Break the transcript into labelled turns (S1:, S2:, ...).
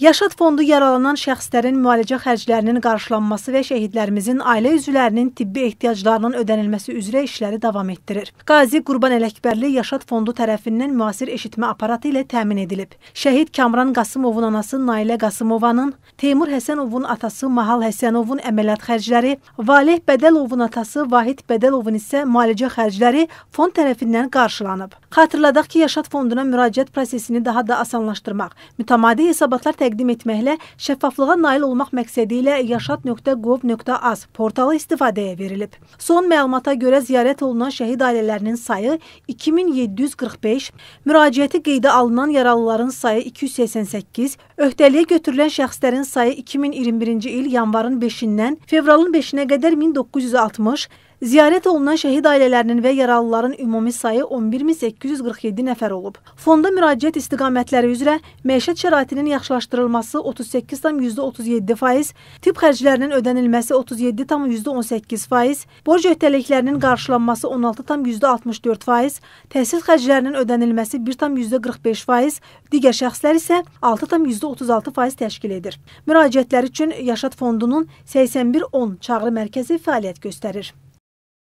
S1: Yaşad fondu yaralanan şəxslərin müalicə xərclərinin qarşılanması və şəhidlərimizin ailə üzvlərinin tibbi ehtiyaclarının ödənilməsi üzrə işləri davam etdirir. Qazi Qurban Ələkbərli Yaşad fondu tərəfindən müasir eşitmə aparatı ilə təmin edilib. Şəhid Kamran Qasımovun anası Nailə Qasımovanın, Teymur Həsənovun atası Mahal Həsənovun əməliyyat xərcləri, Valeh Bədəlovun atası Vahid Bədəlovun isə müalicə xərcləri fond tərəfindən qarşılanıb. Xatırladaq ki, Yaşad fonduna müraciət prosesini daha da asanlaşdırmaq, mütəmadi hesabatlar təqdim təqdim etməklə şəffaflığa nail olmaq məqsədi ilə yaşat.gov.az portalı istifadəyə verilib. Son məlumata görə ziyarət olunan şəhid ailələrinin sayı 2745, müraciəti qeydə alınan yaralıların sayı 288, öhdəliyə götürülən şəxslərin sayı 2021-ci il yanvarın 5-dən fevralın 5-nə qədər 1960, Ziyarət olunan şəhid ailələrinin və yaralıların ümumi sayı 11847 nəfər olub. Fonda müraciət istiqamətləri üzrə məişət şəraitinin yaxşılaşdırılması 38,37%, tibb xərclərinin ödənilməsi 37,18%, borc öhdəliklərinin qarşılanması 16,64%, təhsil xərclərinin ödənilməsi 1,45%, digər şəxslər isə 6,36% təşkil edir. Müraciətlər üçün Yaşad Fondunun 8110 çağrı mərkəzi fəaliyyət göstərir.